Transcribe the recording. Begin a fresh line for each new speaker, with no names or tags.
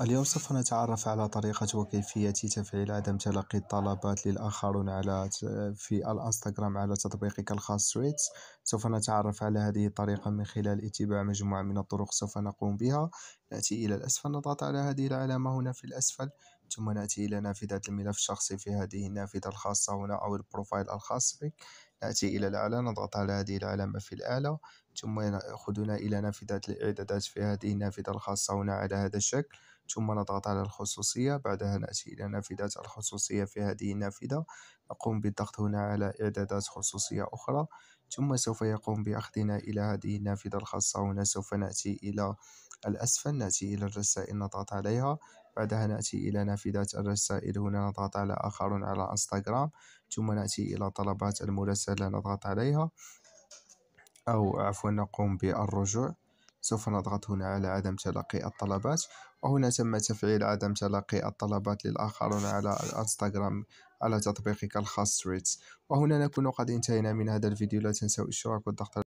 اليوم سوف نتعرف على طريقة وكيفية تفعيل عدم تلقي الطلبات للآخرون على في الانستغرام على تطبيقك الخاص سويتس سوف نتعرف على هذه الطريقة من خلال اتباع مجموعة من الطرق سوف نقوم بها نأتي إلى الأسفل نضغط على هذه العلامة هنا في الأسفل ثم نأتي إلى نافذة الملف الشخصي في هذه النافذة الخاصة هنا أو البروفايل الخاص بك نأتي إلى الأعلى نضغط على هذه العلامة في الأعلى ثم يأخذنا إلى نافذة الإعدادات في هذه النافذة الخاصة هنا على هذا الشكل ثم نضغط على الخصوصية بعدها نأتي إلى نافذة الخصوصية في هذه النافذة نقوم بالضغط هنا على إعدادات خصوصية أخرى ثم سوف يقوم بأخذنا إلى هذه النافذة الخاصة هنا سوف نأتي إلى الأسفل نأتي إلى الرسائل نضغط عليها بعدها نأتي إلى نافذة الرسائل هنا نضغط على آخر على انستغرام ثم نأتي إلى طلبات المرسلة نضغط عليها أو عفوا نقوم بالرجوع سوف نضغط هنا على عدم تلقي الطلبات وهنا تم تفعيل عدم تلقي الطلبات للآخرون على الانستغرام على تطبيقك الخاص ريتس وهنا نكون قد انتهينا من هذا الفيديو لا تنسوا الاشتراك والضغط